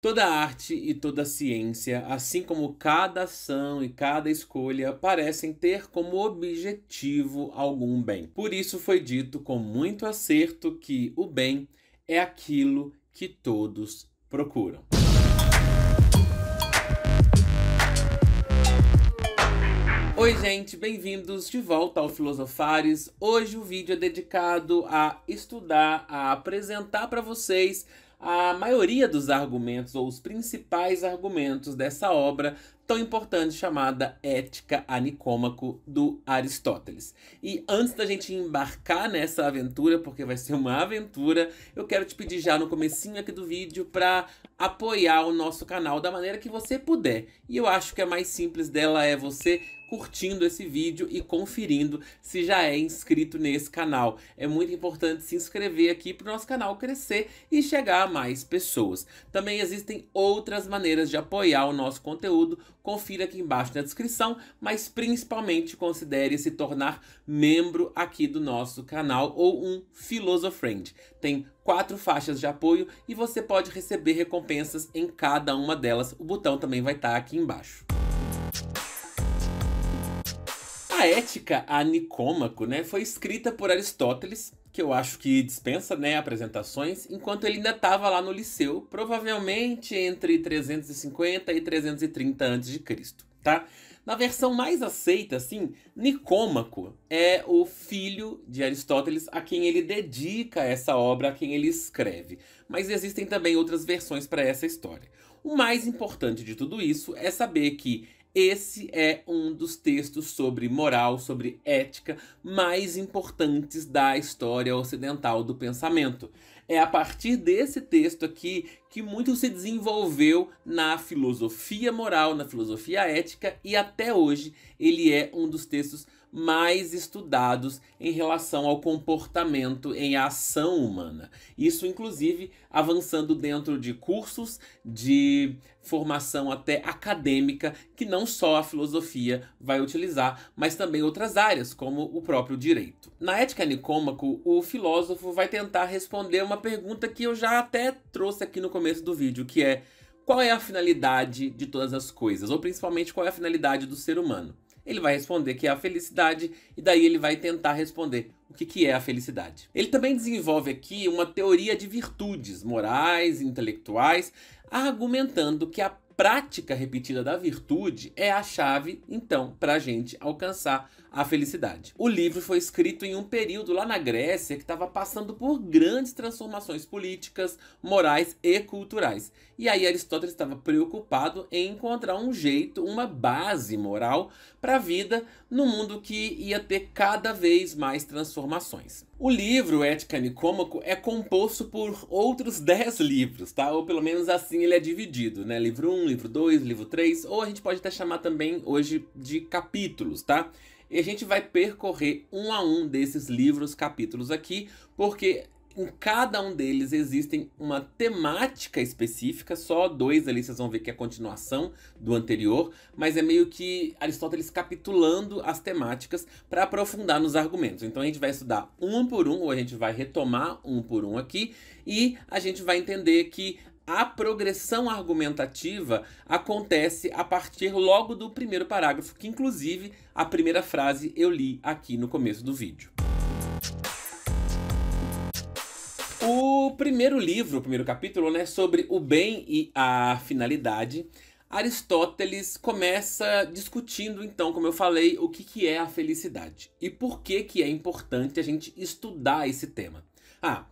Toda arte e toda ciência, assim como cada ação e cada escolha, parecem ter como objetivo algum bem. Por isso foi dito com muito acerto que o bem é aquilo que todos procuram. Oi, gente, bem-vindos de volta ao Filosofares. Hoje o vídeo é dedicado a estudar, a apresentar para vocês a maioria dos argumentos ou os principais argumentos dessa obra tão importante chamada Ética a Nicômaco do Aristóteles. E antes da gente embarcar nessa aventura, porque vai ser uma aventura, eu quero te pedir já no comecinho aqui do vídeo para apoiar o nosso canal da maneira que você puder. E eu acho que a é mais simples dela é você curtindo esse vídeo e conferindo se já é inscrito nesse canal. É muito importante se inscrever aqui para o nosso canal crescer e chegar a mais pessoas. Também existem outras maneiras de apoiar o nosso conteúdo, confira aqui embaixo na descrição, mas principalmente considere se tornar membro aqui do nosso canal ou um Friend Tem quatro faixas de apoio e você pode receber recompensas em cada uma delas. O botão também vai estar tá aqui embaixo. A Ética a Nicômaco, né, foi escrita por Aristóteles, que eu acho que dispensa, né, apresentações, enquanto ele ainda estava lá no liceu, provavelmente entre 350 e 330 a.C., tá? Na versão mais aceita, assim, Nicômaco é o filho de Aristóteles a quem ele dedica essa obra, a quem ele escreve. Mas existem também outras versões para essa história. O mais importante de tudo isso é saber que esse é um dos textos sobre moral, sobre ética mais importantes da história ocidental do pensamento. É a partir desse texto aqui que muito se desenvolveu na filosofia moral, na filosofia ética e até hoje ele é um dos textos mais estudados em relação ao comportamento em ação humana. Isso, inclusive, avançando dentro de cursos de formação até acadêmica, que não só a filosofia vai utilizar, mas também outras áreas, como o próprio direito. Na Ética Nicômaco, o filósofo vai tentar responder uma pergunta que eu já até trouxe aqui no começo do vídeo, que é qual é a finalidade de todas as coisas, ou principalmente qual é a finalidade do ser humano ele vai responder que é a felicidade e daí ele vai tentar responder o que, que é a felicidade. Ele também desenvolve aqui uma teoria de virtudes morais, intelectuais, argumentando que a prática repetida da virtude é a chave, então, para a gente alcançar a felicidade. O livro foi escrito em um período lá na Grécia que estava passando por grandes transformações políticas, morais e culturais. E aí Aristóteles estava preocupado em encontrar um jeito, uma base moral para a vida no mundo que ia ter cada vez mais transformações. O livro Ética Nicômaco é composto por outros 10 livros, tá? Ou pelo menos assim ele é dividido, né? Livro 1, livro 2, livro 3, ou a gente pode até chamar também hoje de capítulos, tá? E a gente vai percorrer um a um desses livros, capítulos aqui, porque em cada um deles existem uma temática específica, só dois ali vocês vão ver que é a continuação do anterior, mas é meio que Aristóteles capitulando as temáticas para aprofundar nos argumentos. Então a gente vai estudar um por um, ou a gente vai retomar um por um aqui, e a gente vai entender que a progressão argumentativa acontece a partir logo do primeiro parágrafo, que inclusive a primeira frase eu li aqui no começo do vídeo. O primeiro livro, o primeiro capítulo, né, sobre o bem e a finalidade, Aristóteles começa discutindo, então, como eu falei, o que, que é a felicidade e por que, que é importante a gente estudar esse tema. Ah,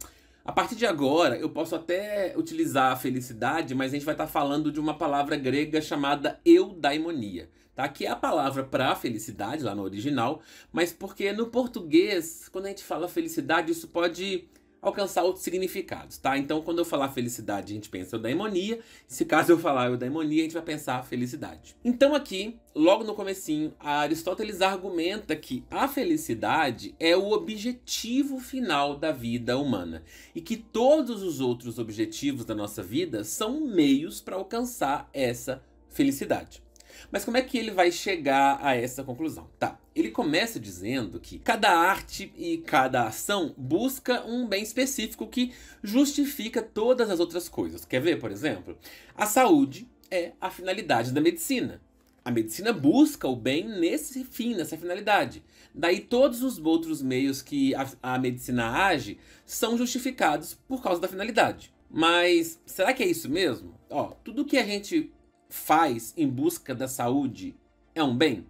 a partir de agora, eu posso até utilizar a felicidade, mas a gente vai estar tá falando de uma palavra grega chamada eudaimonia, tá? Que é a palavra para felicidade lá no original, mas porque no português, quando a gente fala felicidade, isso pode alcançar outros significados, tá? Então, quando eu falar felicidade, a gente pensa eudaimonia. Se caso eu falar eudaimonia, a gente vai pensar felicidade. Então, aqui, logo no comecinho, Aristóteles argumenta que a felicidade é o objetivo final da vida humana e que todos os outros objetivos da nossa vida são meios para alcançar essa felicidade. Mas como é que ele vai chegar a essa conclusão? Tá, ele começa dizendo que cada arte e cada ação busca um bem específico que justifica todas as outras coisas. Quer ver, por exemplo? A saúde é a finalidade da medicina. A medicina busca o bem nesse fim, nessa finalidade. Daí todos os outros meios que a, a, medicina age são justificados por causa da finalidade. Mas será que é isso mesmo? Ó, tudo que a gente faz em busca da saúde é um bem?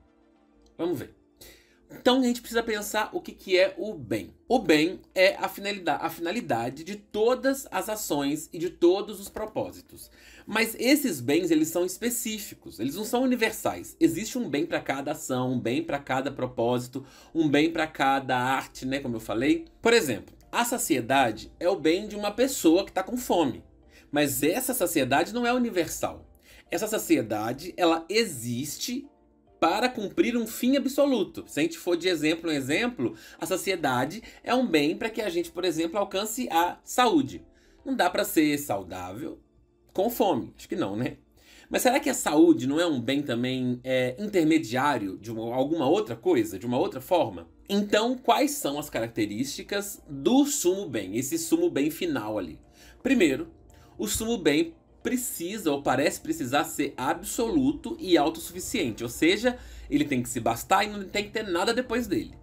Vamos ver. Então a gente precisa pensar o que, que é o bem. O bem é a finalidade, a finalidade de todas as ações e de todos os propósitos. Mas esses bens eles são específicos, eles não são universais. Existe um bem para cada ação, um bem para cada propósito, um bem para cada arte, né? Como eu falei. Por exemplo, a saciedade é o bem de uma pessoa que está com fome. Mas essa saciedade não é universal. Essa sociedade, ela existe para cumprir um fim absoluto. Se a gente for de exemplo em exemplo, a sociedade é um bem para que a gente, por exemplo, alcance a saúde. Não dá para ser saudável com fome. Acho que não, né? Mas será que a saúde não é um bem também é, intermediário de uma, alguma outra coisa, de uma outra forma? Então, quais são as características do sumo bem, esse sumo bem final ali? Primeiro, o sumo bem precisa ou parece precisar ser absoluto e autossuficiente, ou seja, ele tem que se bastar e não tem que ter nada depois dele.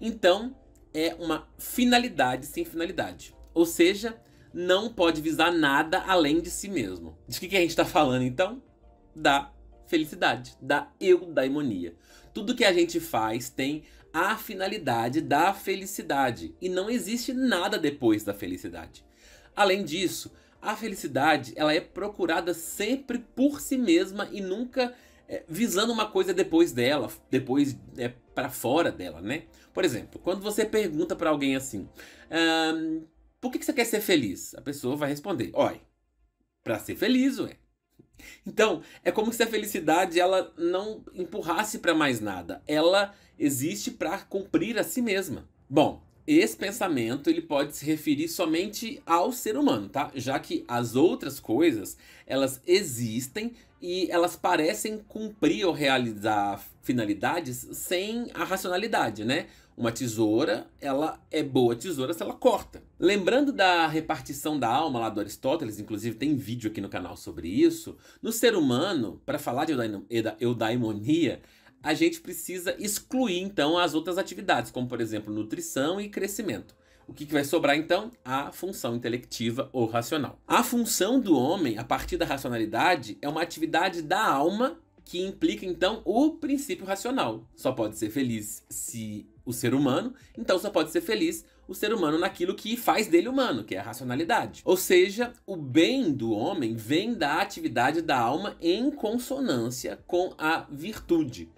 Então, é uma finalidade sem finalidade, ou seja, não pode visar nada além de si mesmo. De que, que a gente está falando então? Da felicidade, da eudaimonia. Tudo que a gente faz tem a finalidade da felicidade e não existe nada depois da felicidade. Além disso, a felicidade, ela é procurada sempre por si mesma e nunca é, visando uma coisa depois dela, depois é, para fora dela, né? Por exemplo, quando você pergunta para alguém assim, um, por que, que, você quer ser feliz? A pessoa vai responder, olha, para ser feliz, ué. Então, é como se a felicidade ela não empurrasse para mais nada. Ela existe para cumprir a si mesma. Bom, esse pensamento ele pode se referir somente ao ser humano, tá? Já que as outras coisas, elas existem e elas parecem cumprir ou realizar finalidades sem a racionalidade, né? Uma tesoura, ela é boa tesoura se ela corta. Lembrando da repartição da alma lá do Aristóteles, inclusive tem vídeo aqui no canal sobre isso, no ser humano, para falar de eudaimonia, a gente precisa excluir então as outras atividades, como por exemplo nutrição e crescimento. O que, que, vai sobrar então? A função intelectiva ou racional. A função do homem, a partir da racionalidade, é uma atividade da alma que implica então o princípio racional. Só pode ser feliz se o ser humano, então só pode ser feliz o ser humano naquilo que faz dele humano, que é a racionalidade. Ou seja, o bem do homem vem da atividade da alma em consonância com a virtude.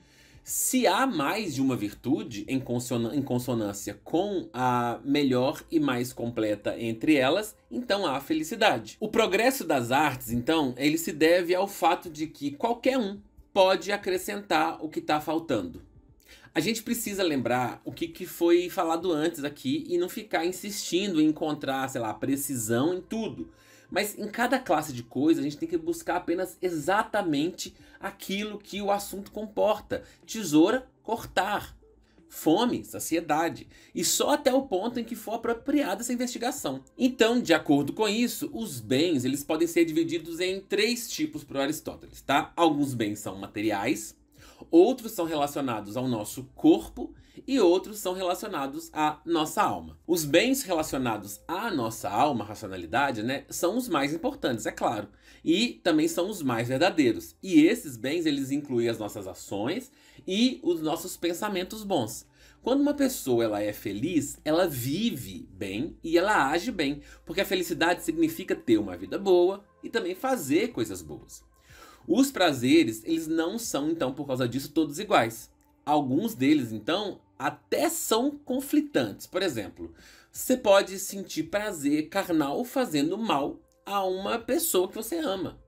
Se há mais de uma virtude em, consona em consonância com a melhor e mais completa entre elas, então há felicidade. O progresso das artes, então, ele se deve ao fato de que qualquer um pode acrescentar o que está faltando. A gente precisa lembrar o que, que foi falado antes aqui e não ficar insistindo em encontrar, sei lá, precisão em tudo. Mas em cada classe de coisa, a gente tem que buscar apenas exatamente aquilo que o assunto comporta. Tesoura, cortar. Fome, saciedade. E só até o ponto em que for apropriada essa investigação. Então, de acordo com isso, os bens eles podem ser divididos em três tipos para Aristóteles, tá? Alguns bens são materiais, outros são relacionados ao nosso corpo e outros são relacionados à nossa alma. Os bens relacionados à nossa alma, racionalidade, né, são os mais importantes, é claro, e também são os mais verdadeiros. E esses bens, eles incluem as nossas ações e os nossos pensamentos bons. Quando uma pessoa ela é feliz, ela vive bem e ela age bem, porque a felicidade significa ter uma vida boa e também fazer coisas boas. Os prazeres, eles não são então por causa disso todos iguais. Alguns deles, então, até são conflitantes. Por exemplo, você pode sentir prazer carnal fazendo mal a uma pessoa que você ama.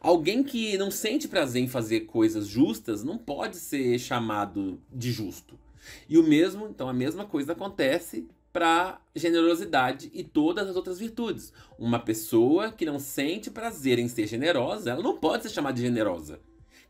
Alguém que não sente prazer em fazer coisas justas não pode ser chamado de justo. E o mesmo, então a mesma coisa acontece para generosidade e todas as outras virtudes. Uma pessoa que não sente prazer em ser generosa, ela não pode ser chamada de generosa.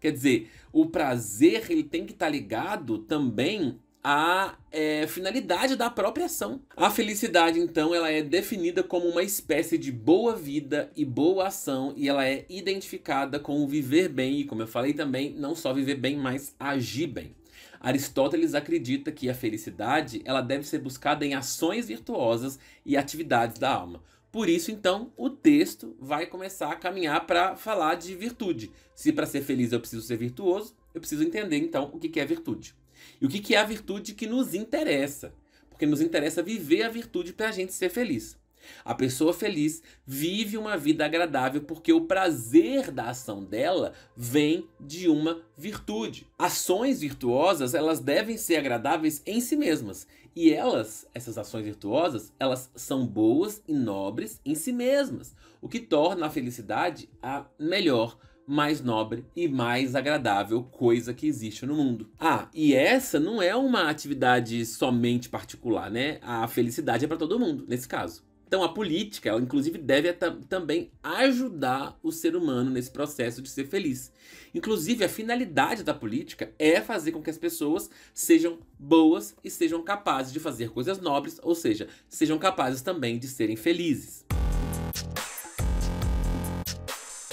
Quer dizer, o prazer ele tem que estar tá ligado também à é, finalidade da própria ação. A felicidade, então, ela é definida como uma espécie de boa vida e boa ação, e ela é identificada com o viver bem, e como eu falei também, não só viver bem, mas agir bem. Aristóteles acredita que a felicidade ela deve ser buscada em ações virtuosas e atividades da alma. Por isso, então, o texto vai começar a caminhar para falar de virtude. Se para ser feliz eu preciso ser virtuoso, eu preciso entender, então, o que, é virtude. E o que, que é a virtude que nos interessa. Porque nos interessa viver a virtude para a gente ser feliz. A pessoa feliz vive uma vida agradável porque o prazer da ação dela vem de uma virtude. Ações virtuosas, elas devem ser agradáveis em si mesmas. E elas, essas ações virtuosas, elas são boas e nobres em si mesmas, o que torna a felicidade a melhor, mais nobre e mais agradável coisa que existe no mundo. Ah, e essa não é uma atividade somente particular, né? A felicidade é para todo mundo, nesse caso. Então a política, ela, inclusive, deve também ajudar o ser humano nesse processo de ser feliz. Inclusive, a finalidade da política é fazer com que as pessoas sejam boas e sejam capazes de fazer coisas nobres, ou seja, sejam capazes também de serem felizes.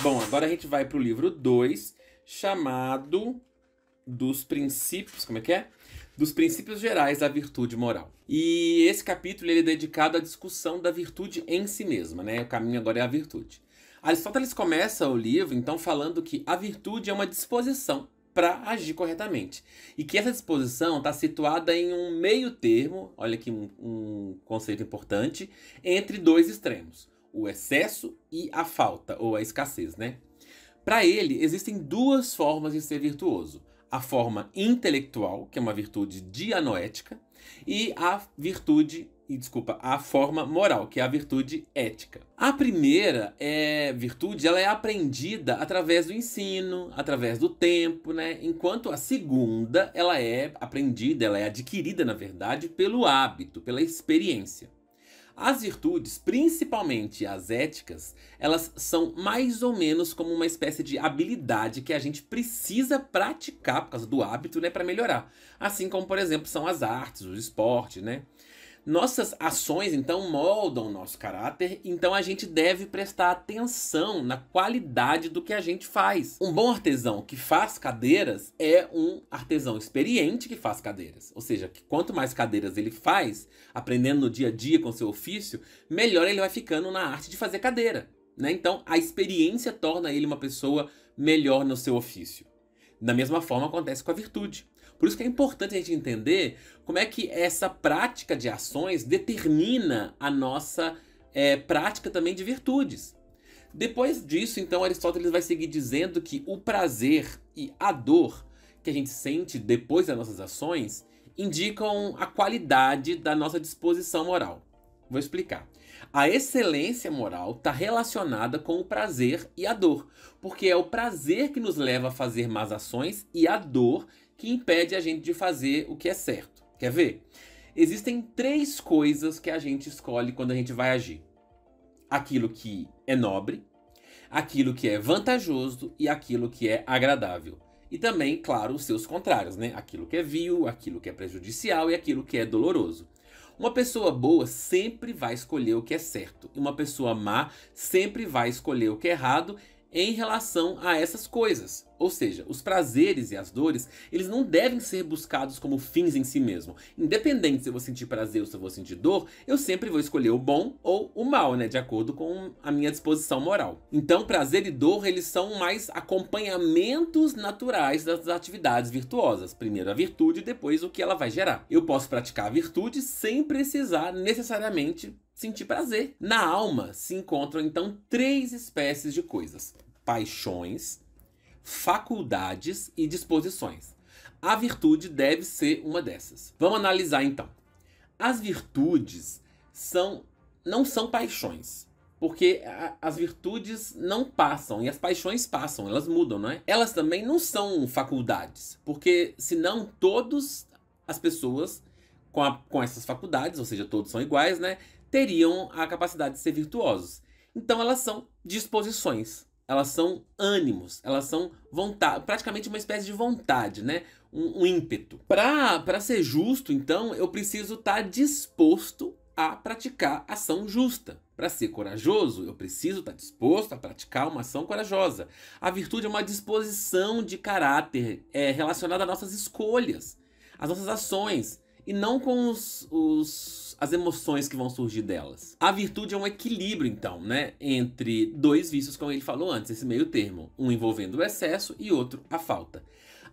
Bom, agora a gente vai para o livro 2, chamado Dos Princípios. Como é que é? dos princípios gerais da virtude moral. E esse capítulo ele é dedicado à discussão da virtude em si mesma, né? O caminho agora é a virtude. Aristóteles começa o livro então falando que a virtude é uma disposição para agir corretamente. E que essa disposição está situada em um meio termo, olha aqui um, um conceito importante, entre dois extremos, o excesso e a falta, ou a escassez, né? Para ele, existem duas formas de ser virtuoso a forma intelectual, que é uma virtude dianoética, e a virtude e desculpa, a forma moral, que é a virtude ética. A primeira é virtude, ela é aprendida através do ensino, através do tempo, né? Enquanto a segunda, ela é aprendida, ela é adquirida, na verdade, pelo hábito, pela experiência. As virtudes, principalmente as éticas, elas são mais ou menos como uma espécie de habilidade que a gente precisa praticar por causa do hábito, né, para melhorar. Assim como, por exemplo, são as artes, o esporte, né? Nossas ações então moldam o nosso caráter, então a gente deve prestar atenção na qualidade do que a gente faz. Um bom artesão que faz cadeiras é um artesão experiente que faz cadeiras, ou seja, que quanto mais cadeiras ele faz, aprendendo no dia a dia com seu ofício, melhor ele vai ficando na arte de fazer cadeira. Né? Então a experiência torna ele uma pessoa melhor no seu ofício. Da mesma forma acontece com a virtude. Por isso que é importante a gente entender como é que essa prática de ações determina a nossa é, prática também de virtudes. Depois disso, então, Aristóteles vai seguir dizendo que o prazer e a dor que a gente sente depois das nossas ações indicam a qualidade da nossa disposição moral. Vou explicar. A excelência moral está relacionada com o prazer e a dor, porque é o prazer que nos leva a fazer más ações e a dor que impede a gente de fazer o que é certo. Quer ver? Existem três coisas que a gente escolhe quando a gente vai agir: aquilo que é nobre, aquilo que é vantajoso e aquilo que é agradável. E também, claro, os seus contrários, né? Aquilo que é vil, aquilo que é prejudicial e aquilo que é doloroso. Uma pessoa boa sempre vai escolher o que é certo, e uma pessoa má sempre vai escolher o que é errado, em relação a essas coisas. Ou seja, os prazeres e as dores, eles não devem ser buscados como fins em si mesmo. Independente se eu vou sentir prazer ou se eu vou sentir dor, eu sempre vou escolher o bom ou o mal, né, de acordo com a minha disposição moral. Então, prazer e dor, eles são mais acompanhamentos naturais das atividades virtuosas. Primeiro a virtude, depois o que ela vai gerar. Eu posso praticar a virtude sem precisar necessariamente sentir prazer. Na alma se encontram então três espécies de coisas: paixões, faculdades e disposições. A virtude deve ser uma dessas. Vamos analisar então. As virtudes são não são paixões, porque a, as virtudes não passam e as paixões passam, elas mudam, não é? Elas também não são faculdades, porque senão todas as pessoas com, a, com essas faculdades, ou seja, todos são iguais, né, teriam a capacidade de ser virtuosos. Então elas são disposições elas são ânimos, elas são vontade, praticamente uma espécie de vontade, né? Um, um ímpeto. Para ser justo, então, eu preciso estar tá disposto a praticar ação justa. Para ser corajoso, eu preciso estar tá disposto a praticar uma ação corajosa. A virtude é uma disposição de caráter é, relacionada às nossas escolhas, às nossas ações e não com os, os, as emoções que vão surgir delas. A virtude é um equilíbrio, então, né? Entre dois vícios, como ele falou antes, esse meio termo. Um envolvendo o excesso e outro a falta.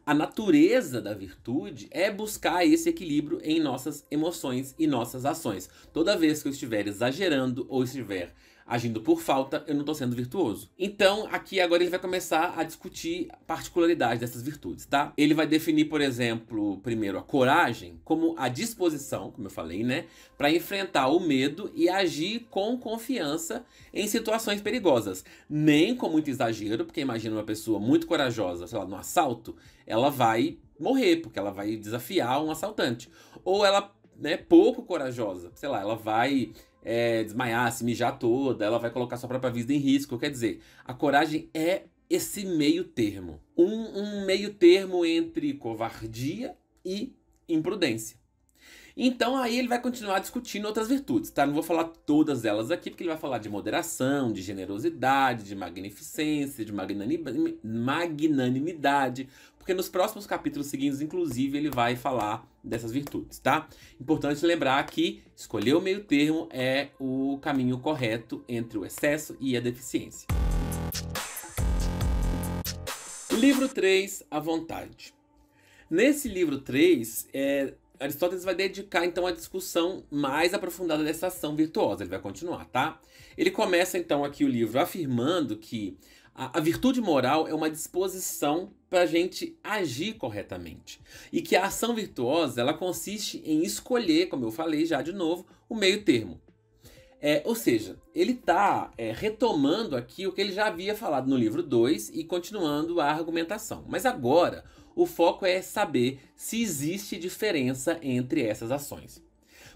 A natureza da virtude é buscar esse equilíbrio em nossas emoções e nossas ações. Toda vez que eu estiver exagerando ou estiver agindo por falta, eu não estou sendo virtuoso. Então, aqui agora ele vai começar a discutir a particularidade dessas virtudes, tá? Ele vai definir, por exemplo, primeiro a coragem como a disposição, como eu falei, né, para enfrentar o medo e agir com confiança em situações perigosas, nem com muito exagero, porque imagina uma pessoa muito corajosa, sei lá, no assalto, ela vai morrer, porque ela vai desafiar um assaltante. Ou ela né, pouco corajosa, sei lá, ela vai é, desmaiar, se mijar toda, ela vai colocar sua própria vida em risco. Quer dizer, a coragem é esse meio termo. Um, um meio termo entre covardia e imprudência. Então aí ele vai continuar discutindo outras virtudes, tá? Não vou falar todas elas aqui, porque ele vai falar de moderação, de generosidade, de magnificência, de magnanimidade, porque nos próximos capítulos seguintes, inclusive, ele vai falar dessas virtudes, tá? Importante lembrar que escolher o meio termo é o caminho correto entre o excesso e a deficiência. Livro 3, A Vontade. Nesse livro 3, é, Aristóteles vai dedicar então a discussão mais aprofundada dessa ação virtuosa. Ele vai continuar, tá? Ele começa então aqui o livro afirmando que a, a virtude moral é uma disposição para a gente agir corretamente. E que a ação virtuosa ela consiste em escolher, como eu falei já de novo, o meio termo. É, ou seja, ele está é, retomando aqui o que ele já havia falado no livro 2 e continuando a argumentação. Mas agora o foco é saber se existe diferença entre essas ações.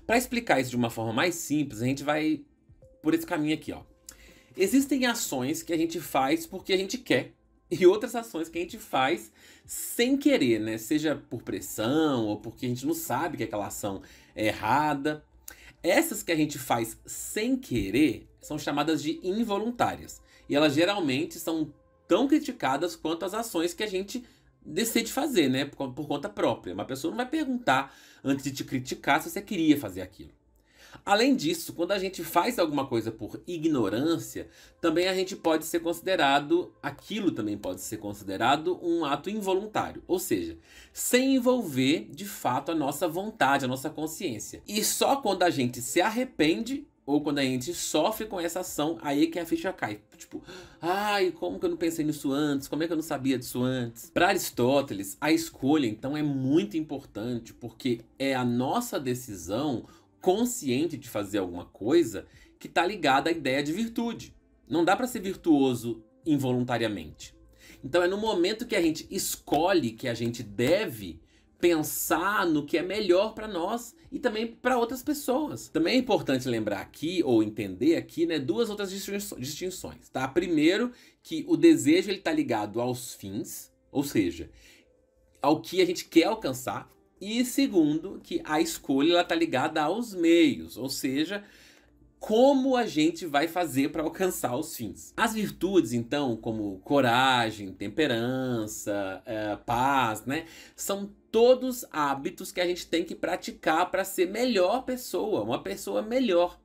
Para explicar isso de uma forma mais simples, a gente vai por esse caminho aqui, ó. Existem ações que a gente faz porque a gente quer e outras ações que a gente faz sem querer, né? Seja por pressão ou porque a gente não sabe que aquela ação é errada. Essas que a gente faz sem querer são chamadas de involuntárias e elas geralmente são tão criticadas quanto as ações que a gente decide fazer, né? Por, por conta própria. Uma pessoa não vai perguntar antes de te criticar se você queria fazer aquilo. Além disso, quando a gente faz alguma coisa por ignorância, também a gente pode ser considerado, aquilo também pode ser considerado um ato involuntário, ou seja, sem envolver de fato a nossa vontade, a nossa consciência. E só quando a gente se arrepende ou quando a gente sofre com essa ação, aí é que a ficha cai. Tipo, ai, como que eu não pensei nisso antes? Como é que eu não sabia disso antes? Para Aristóteles, a escolha então é muito importante, porque é a nossa decisão consciente de fazer alguma coisa que está ligada à ideia de virtude. Não dá para ser virtuoso involuntariamente. Então é no momento que a gente escolhe que a gente deve pensar no que é melhor para nós e também para outras pessoas. Também é importante lembrar aqui ou entender aqui, né, duas outras distinções, tá? Primeiro, que o desejo ele tá ligado aos fins, ou seja, ao que a gente quer alcançar, e segundo, que a escolha está ligada aos meios, ou seja, como a gente vai fazer para alcançar os fins. As virtudes, então, como coragem, temperança, é, paz, né, são todos hábitos que a gente tem que praticar para ser melhor pessoa, uma pessoa melhor.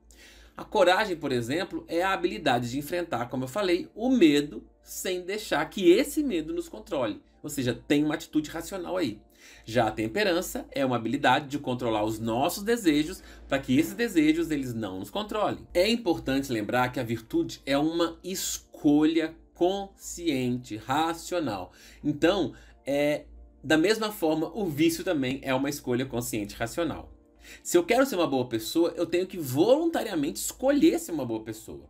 A coragem, por exemplo, é a habilidade de enfrentar, como eu falei, o medo sem deixar que esse medo nos controle. Ou seja, tem uma atitude racional aí. Já a temperança é uma habilidade de controlar os nossos desejos para que esses desejos eles não nos controlem. É importante lembrar que a virtude é uma escolha consciente, racional. Então, é da mesma forma, o vício também é uma escolha consciente, racional. Se eu quero ser uma boa pessoa, eu tenho que voluntariamente escolher ser uma boa pessoa.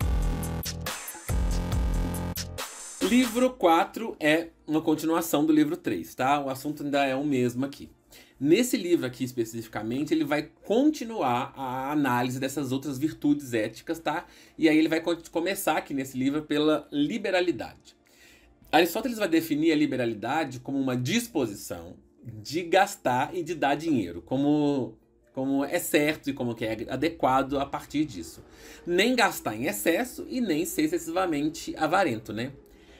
Livro 4 é uma continuação do livro 3, tá? O assunto ainda é o mesmo aqui. Nesse livro aqui especificamente, ele vai continuar a análise dessas outras virtudes éticas, tá? E aí ele vai começar aqui nesse livro pela liberalidade. Aristóteles vai definir a liberalidade como uma disposição de gastar e de dar dinheiro, como como é certo e como que é adequado a partir disso. Nem gastar em excesso e nem ser excessivamente avarento, né?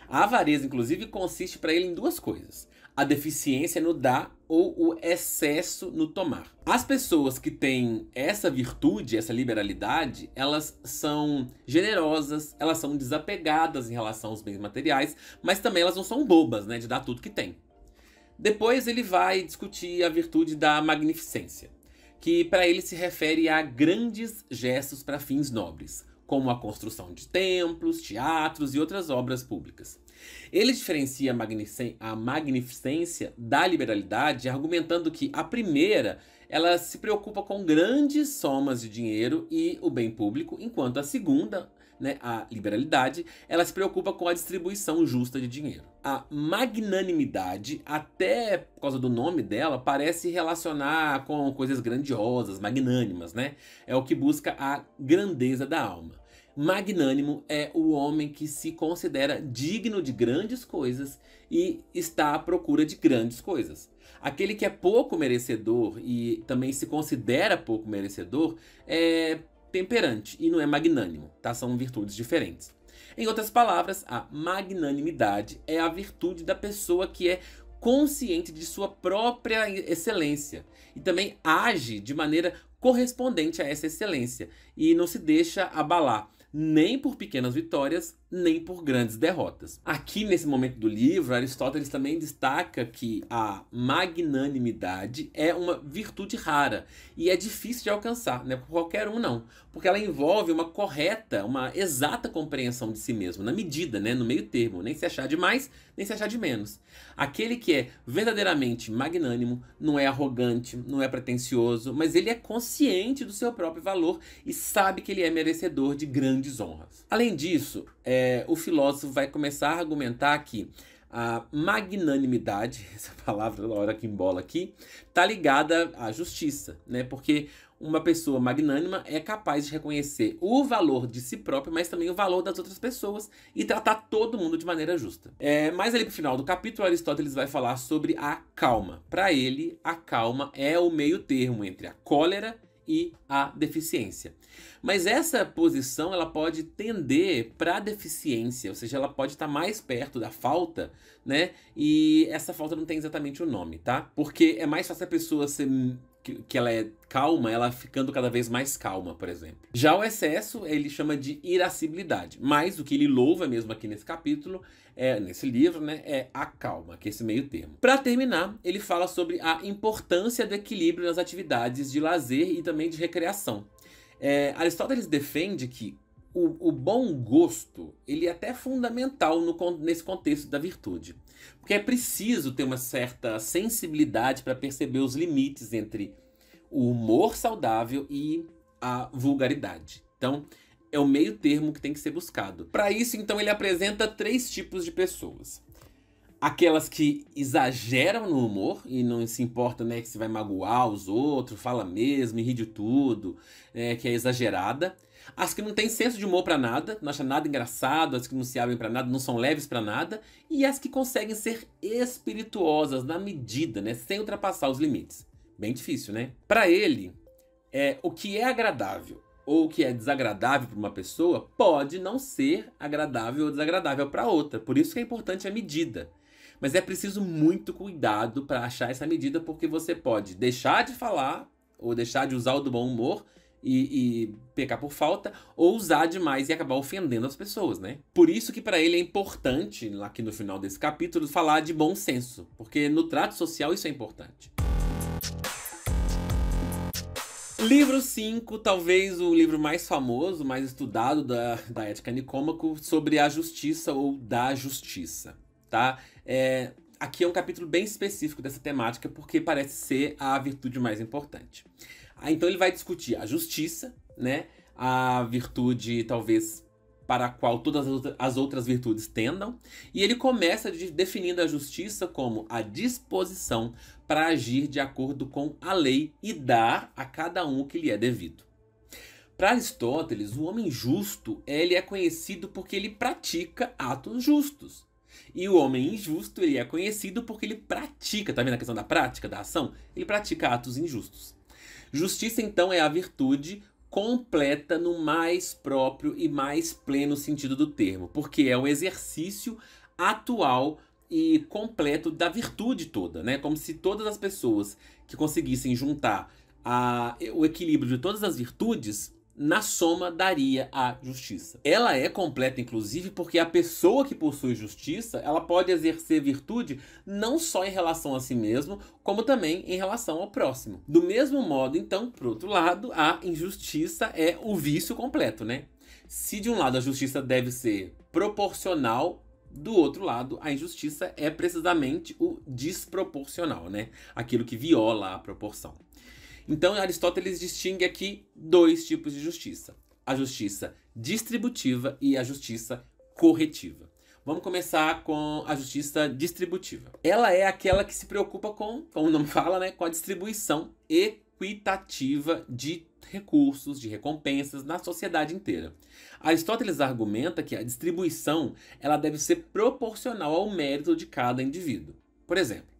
A avareza, inclusive, consiste para ele em duas coisas: a deficiência no dar ou o excesso no tomar. As pessoas que têm essa virtude, essa liberalidade, elas são generosas, elas são desapegadas em relação aos bens materiais, mas também elas não são bobas, né, de dar tudo que tem. Depois ele vai discutir a virtude da magnificência, que para ele se refere a grandes gestos para fins nobres como a construção de templos, teatros e outras obras públicas. Ele diferencia a magnificência da liberalidade, argumentando que a primeira ela se preocupa com grandes somas de dinheiro e o bem público, enquanto a segunda né, a liberalidade, ela se preocupa com a distribuição justa de dinheiro. A magnanimidade, até por causa do nome dela, parece relacionar com coisas grandiosas, magnânimas, né? É o que busca a grandeza da alma. Magnânimo é o homem que se considera digno de grandes coisas e está à procura de grandes coisas. Aquele que é pouco merecedor e também se considera pouco merecedor é, temperante e não é magnânimo, tá? São virtudes diferentes. Em outras palavras, a magnanimidade é a virtude da pessoa que é consciente de sua própria excelência e também age de maneira correspondente a essa excelência e não se deixa abalar nem por pequenas vitórias, nem por grandes derrotas. Aqui nesse momento do livro, Aristóteles também destaca que a magnanimidade é uma virtude rara e é difícil de alcançar, né, por qualquer um não, porque ela envolve uma correta, uma exata compreensão de si mesmo, na medida, né, no meio termo, nem se achar de mais, nem se achar de menos. Aquele que é verdadeiramente magnânimo não é arrogante, não é pretensioso, mas ele é consciente do seu próprio valor e sabe que ele é merecedor de grandes grandes honras. Além disso, é, o filósofo vai começar a argumentar que a magnanimidade, essa palavra na hora que embola aqui, tá ligada à justiça, né? Porque uma pessoa magnânima é capaz de reconhecer o valor de si próprio, mas também o valor das outras pessoas e tratar todo mundo de maneira justa. É, mas ali pro final do capítulo, Aristóteles vai falar sobre a calma. Para ele, a calma é o meio termo entre a cólera e a deficiência. Mas essa posição ela pode tender para a deficiência, ou seja, ela pode estar tá mais perto da falta, né? E essa falta não tem exatamente o nome, tá? Porque é mais fácil a pessoa ser que, que ela é calma, ela ficando cada vez mais calma, por exemplo. Já o excesso, ele chama de irascibilidade. Mas o que ele louva mesmo aqui nesse capítulo, é, nesse livro, né, é a calma, que é esse meio termo. Para terminar, ele fala sobre a importância do equilíbrio nas atividades de lazer e também de recreação. É, Aristóteles defende que o, o, bom gosto ele é até fundamental no, nesse contexto da virtude. Porque é preciso ter uma certa sensibilidade para perceber os limites entre o humor saudável e a vulgaridade. Então, é o meio termo que tem que ser buscado. Para isso, então, ele apresenta três tipos de pessoas. Aquelas que exageram no humor e não se importa, né, que se vai magoar os outros, fala mesmo, ri de tudo, é, que é exagerada as que não têm senso de humor para nada, não acham nada engraçado, as que não se abrem para nada, não são leves para nada, e as que conseguem ser espirituosas na medida, né, sem ultrapassar os limites. Bem difícil, né? Para ele, é o que é agradável ou o que é desagradável para uma pessoa pode não ser agradável ou desagradável para outra. Por isso que é importante a medida. Mas é preciso muito cuidado para achar essa medida, porque você pode deixar de falar ou deixar de usar o do bom humor e, e, pecar por falta, ou usar demais e acabar ofendendo as pessoas, né? Por isso que para ele é importante, aqui no final desse capítulo, falar de bom senso, porque no trato social isso é importante. Livro 5, talvez o livro mais famoso, mais estudado da, da ética Nicômaco, sobre a justiça ou da justiça, tá? É, aqui é um capítulo bem específico dessa temática, porque parece ser a virtude mais importante. Ah, então ele vai discutir a justiça, né? A virtude, talvez, para a qual todas as outras virtudes tendam. E ele começa de, definindo a justiça como a disposição para agir de acordo com a lei e dar a cada um o que lhe é devido. Para Aristóteles, o homem justo ele é conhecido porque ele pratica atos justos. E o homem injusto ele é conhecido porque ele pratica, tá vendo a questão da prática, da ação? Ele pratica atos injustos. Justiça, então, é a virtude completa no mais próprio e mais pleno sentido do termo, porque é um exercício atual e completo da virtude toda, né? Como se todas as pessoas que conseguissem juntar a, o equilíbrio de todas as virtudes na soma daria a justiça. Ela é completa, inclusive, porque a pessoa que possui justiça, ela pode exercer virtude não só em relação a si mesmo, como também em relação ao próximo. Do mesmo modo, então, por outro lado, a injustiça é o vício completo, né? Se de um lado a justiça deve ser proporcional do outro lado, a injustiça é precisamente o desproporcional, né? Aquilo que viola a proporção. Então, Aristóteles distingue aqui dois tipos de justiça: a justiça distributiva e a justiça corretiva. Vamos começar com a justiça distributiva. Ela é aquela que se preocupa com, como o nome fala, né, com a distribuição equitativa de recursos, de recompensas na sociedade inteira. Aristóteles argumenta que a distribuição ela deve ser proporcional ao mérito de cada indivíduo. Por exemplo,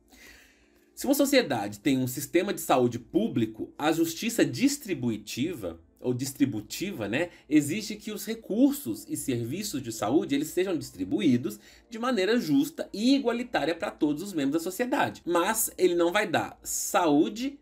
se uma sociedade tem um sistema de saúde público, a justiça distributiva ou distributiva, né, exige que os recursos e serviços de saúde eles sejam distribuídos de maneira justa e igualitária para todos os membros da sociedade. Mas ele não vai dar saúde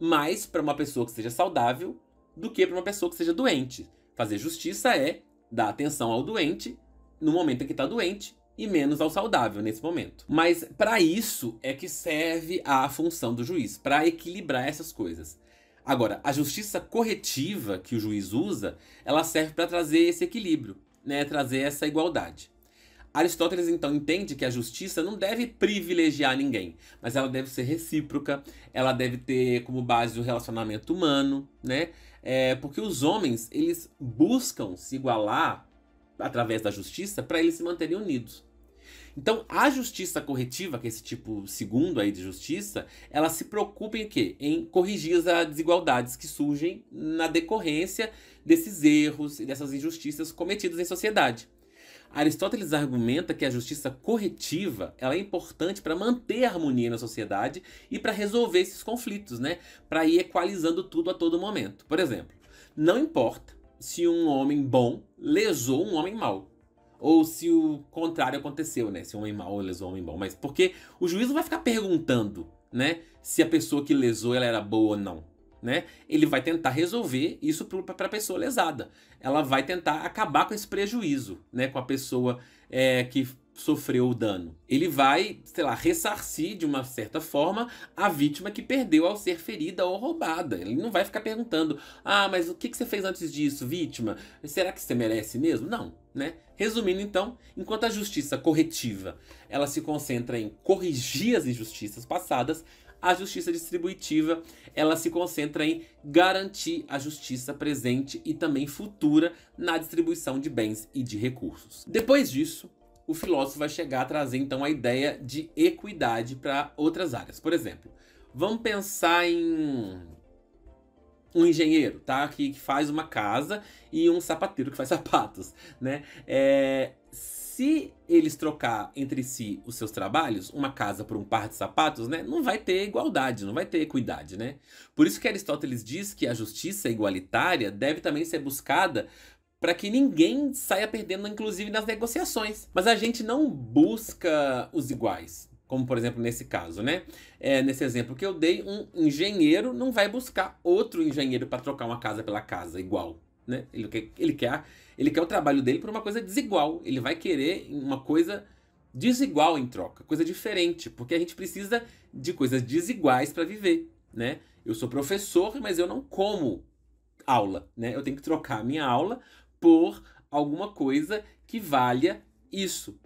mais para uma pessoa que seja saudável do que para uma pessoa que seja doente. Fazer justiça é dar atenção ao doente no momento em que está doente e menos ao saudável nesse momento. Mas para isso é que serve a função do juiz, para equilibrar essas coisas. Agora, a justiça corretiva que o juiz usa, ela serve para trazer esse equilíbrio, né, trazer essa igualdade. Aristóteles então entende que a justiça não deve privilegiar ninguém, mas ela deve ser recíproca, ela deve ter como base o relacionamento humano, né? É, porque os homens eles buscam se igualar através da justiça para eles se manterem unidos. Então, a justiça corretiva, que é esse tipo segundo aí de justiça, ela se preocupa em quê? Em corrigir as desigualdades que surgem na decorrência desses erros e dessas injustiças cometidas em sociedade. Aristóteles argumenta que a justiça corretiva ela é importante para manter a harmonia na sociedade e para resolver esses conflitos, né? Para ir equalizando tudo a todo momento. Por exemplo, não importa se um homem bom lesou um homem mau. Ou se o contrário aconteceu, né? Se o é homem mau lesou o homem bom. Mas porque o juiz não vai ficar perguntando, né? Se a pessoa que lesou ela era boa ou não. Né? Ele vai tentar resolver isso para a pessoa lesada. Ela vai tentar acabar com esse prejuízo, né? Com a pessoa é, que sofreu o dano. Ele vai, sei lá, ressarcir de uma certa forma a vítima que perdeu ao ser ferida ou roubada. Ele não vai ficar perguntando: ah, mas o que você fez antes disso, vítima? Será que você merece mesmo? Não, né? Resumindo então, enquanto a justiça corretiva ela se concentra em corrigir as injustiças passadas, a justiça distributiva ela se concentra em garantir a justiça presente e também futura na distribuição de bens e de recursos. Depois disso, o filósofo vai chegar a trazer então a ideia de equidade para outras áreas. Por exemplo, vamos pensar em um engenheiro, tá? Que, que, faz uma casa e um sapateiro que faz sapatos, né? É, se eles trocar entre si os seus trabalhos, uma casa por um par de sapatos, né? Não vai ter igualdade, não vai ter equidade, né? Por isso que Aristóteles diz que a justiça igualitária deve também ser buscada para que ninguém saia perdendo, inclusive nas negociações. Mas a gente não busca os iguais, como por exemplo nesse caso, né? É, nesse exemplo que eu dei, um engenheiro não vai buscar outro engenheiro para trocar uma casa pela casa igual, né? Ele quer, ele quer, ele quer o trabalho dele por uma coisa desigual. Ele vai querer uma coisa desigual em troca, coisa diferente, porque a gente precisa de coisas desiguais para viver, né? Eu sou professor, mas eu não como aula, né? Eu tenho que trocar a minha aula por alguma coisa que valha isso.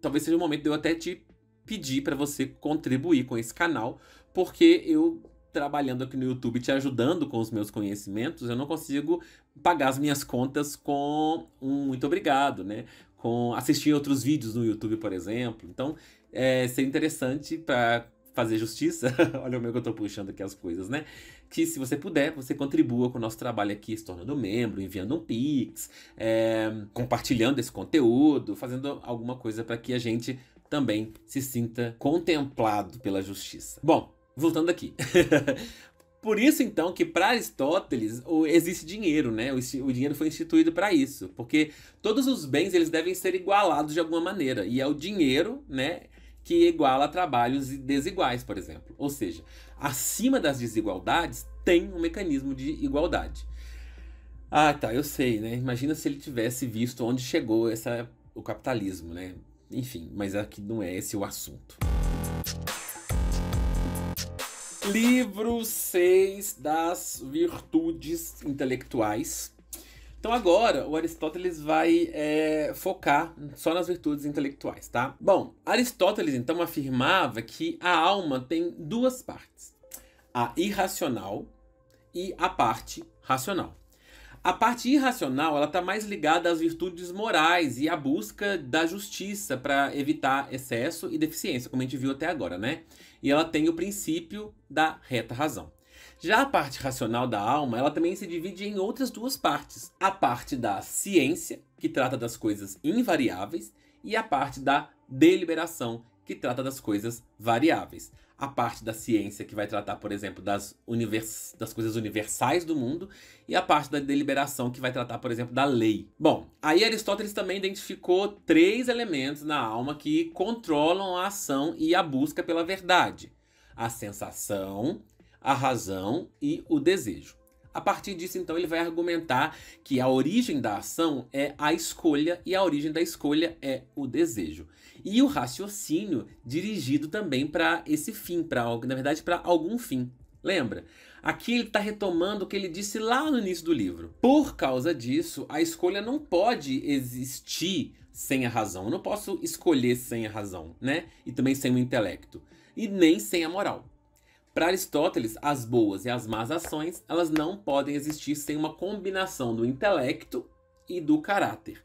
Talvez seja o momento de eu até te pedir para você contribuir com esse canal, porque eu trabalhando aqui no YouTube, te ajudando com os meus conhecimentos, eu não consigo pagar as minhas contas com um muito obrigado, né? Com assistir outros vídeos no YouTube, por exemplo. Então, é, seria interessante para fazer justiça. Olha o meu é que eu estou puxando aqui as coisas, né? que, se você puder, você contribua com o nosso trabalho aqui, se tornando membro, enviando um pix, é, compartilhando esse conteúdo, fazendo alguma coisa para que a gente também se sinta contemplado pela justiça. Bom, voltando aqui. Por isso, então, que para Aristóteles existe dinheiro, né? O dinheiro foi instituído para isso, porque todos os bens eles devem ser igualados de alguma maneira, e é o dinheiro, né, que iguala trabalhos desiguais, por exemplo. Ou seja, acima das desigualdades, tem um mecanismo de igualdade. Ah, tá, eu sei, né? Imagina se ele tivesse visto onde chegou essa, o capitalismo, né? Enfim, mas aqui não é esse o assunto. Livro 6 das Virtudes Intelectuais então agora o Aristóteles vai é, focar só nas virtudes intelectuais, tá? Bom, Aristóteles então afirmava que a alma tem duas partes: a irracional e a parte racional. A parte irracional ela está mais ligada às virtudes morais e à busca da justiça para evitar excesso e deficiência, como a gente viu até agora, né? E ela tem o princípio da reta razão. Já a parte racional da alma, ela também se divide em outras duas partes: a parte da ciência, que trata das coisas invariáveis, e a parte da deliberação, que trata das coisas variáveis. A parte da ciência, que vai tratar, por exemplo, das, univers... das coisas universais do mundo, e a parte da deliberação, que vai tratar, por exemplo, da lei. Bom, aí Aristóteles também identificou três elementos na alma que controlam a ação e a busca pela verdade: a sensação, a razão e o desejo. A partir disso, então, ele vai argumentar que a origem da ação é a escolha e a origem da escolha é o desejo. E o raciocínio dirigido também para esse fim, para na verdade, para algum fim. Lembra? Aqui ele está retomando o que ele disse lá no início do livro. Por causa disso, a escolha não pode existir sem a razão. Eu não posso escolher sem a razão, né? E também sem o intelecto. E nem sem a moral. Para Aristóteles, as boas e as más ações, elas não podem existir sem uma combinação do intelecto e do caráter.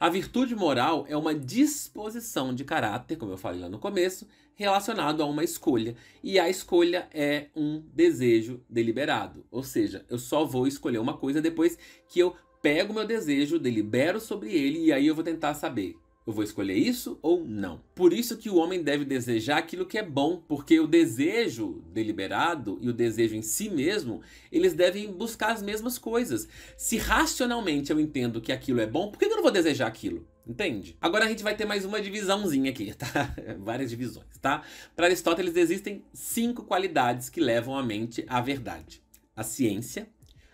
A virtude moral é uma disposição de caráter, como eu falei lá no começo, relacionado a uma escolha. E a escolha é um desejo deliberado. Ou seja, eu só vou escolher uma coisa depois que eu pego meu desejo, delibero sobre ele e aí eu vou tentar saber eu vou escolher isso ou não? Por isso que o homem deve desejar aquilo que é bom, porque o desejo deliberado e o desejo em si mesmo, eles devem buscar as mesmas coisas. Se racionalmente eu entendo que aquilo é bom, por que eu não vou desejar aquilo? Entende? Agora a gente vai ter mais uma divisãozinha aqui, tá? Várias divisões, tá? Para Aristóteles existem cinco qualidades que levam a mente à verdade: a ciência,